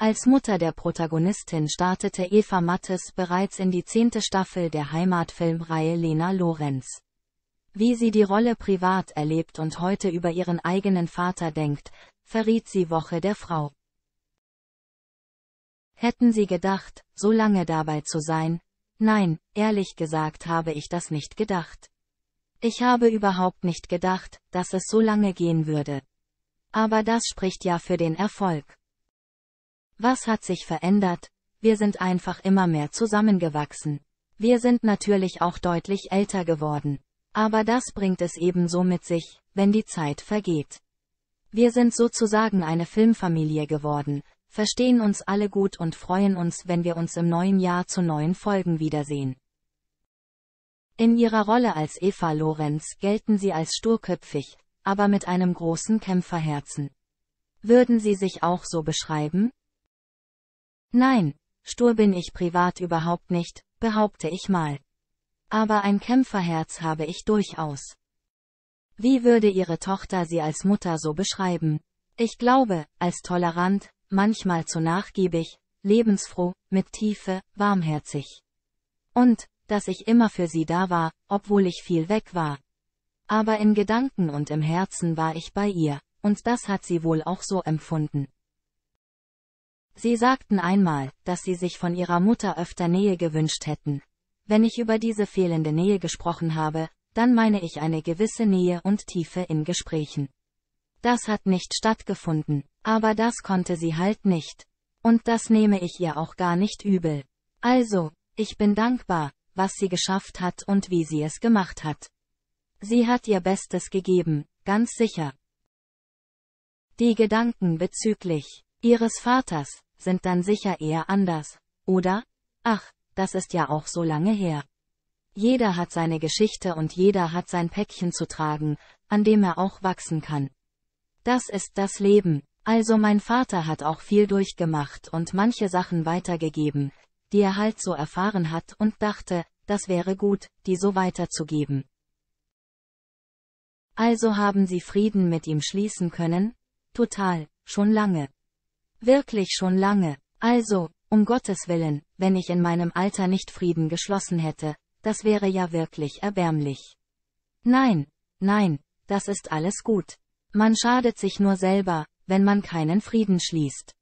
Als Mutter der Protagonistin startete Eva Mattes bereits in die zehnte Staffel der Heimatfilmreihe Lena Lorenz. Wie sie die Rolle privat erlebt und heute über ihren eigenen Vater denkt, verriet sie Woche der Frau. Hätten Sie gedacht, so lange dabei zu sein? Nein, ehrlich gesagt habe ich das nicht gedacht. Ich habe überhaupt nicht gedacht, dass es so lange gehen würde. Aber das spricht ja für den Erfolg. Was hat sich verändert? Wir sind einfach immer mehr zusammengewachsen. Wir sind natürlich auch deutlich älter geworden. Aber das bringt es ebenso mit sich, wenn die Zeit vergeht. Wir sind sozusagen eine Filmfamilie geworden, verstehen uns alle gut und freuen uns, wenn wir uns im neuen Jahr zu neuen Folgen wiedersehen. In ihrer Rolle als Eva Lorenz gelten sie als sturköpfig, aber mit einem großen Kämpferherzen. Würden sie sich auch so beschreiben? Nein, stur bin ich privat überhaupt nicht, behaupte ich mal. Aber ein Kämpferherz habe ich durchaus. Wie würde Ihre Tochter Sie als Mutter so beschreiben? Ich glaube, als tolerant, manchmal zu nachgiebig, lebensfroh, mit Tiefe, warmherzig. Und, dass ich immer für sie da war, obwohl ich viel weg war. Aber in Gedanken und im Herzen war ich bei ihr, und das hat sie wohl auch so empfunden. Sie sagten einmal, dass sie sich von ihrer Mutter öfter Nähe gewünscht hätten. Wenn ich über diese fehlende Nähe gesprochen habe, dann meine ich eine gewisse Nähe und Tiefe in Gesprächen. Das hat nicht stattgefunden, aber das konnte sie halt nicht. Und das nehme ich ihr auch gar nicht übel. Also, ich bin dankbar, was sie geschafft hat und wie sie es gemacht hat. Sie hat ihr Bestes gegeben, ganz sicher. Die Gedanken bezüglich ihres Vaters, sind dann sicher eher anders, oder? Ach, das ist ja auch so lange her. Jeder hat seine Geschichte und jeder hat sein Päckchen zu tragen, an dem er auch wachsen kann. Das ist das Leben, also mein Vater hat auch viel durchgemacht und manche Sachen weitergegeben, die er halt so erfahren hat und dachte, das wäre gut, die so weiterzugeben. Also haben sie Frieden mit ihm schließen können? Total, schon lange. Wirklich schon lange. Also, um Gottes Willen, wenn ich in meinem Alter nicht Frieden geschlossen hätte, das wäre ja wirklich erbärmlich. Nein, nein, das ist alles gut. Man schadet sich nur selber, wenn man keinen Frieden schließt.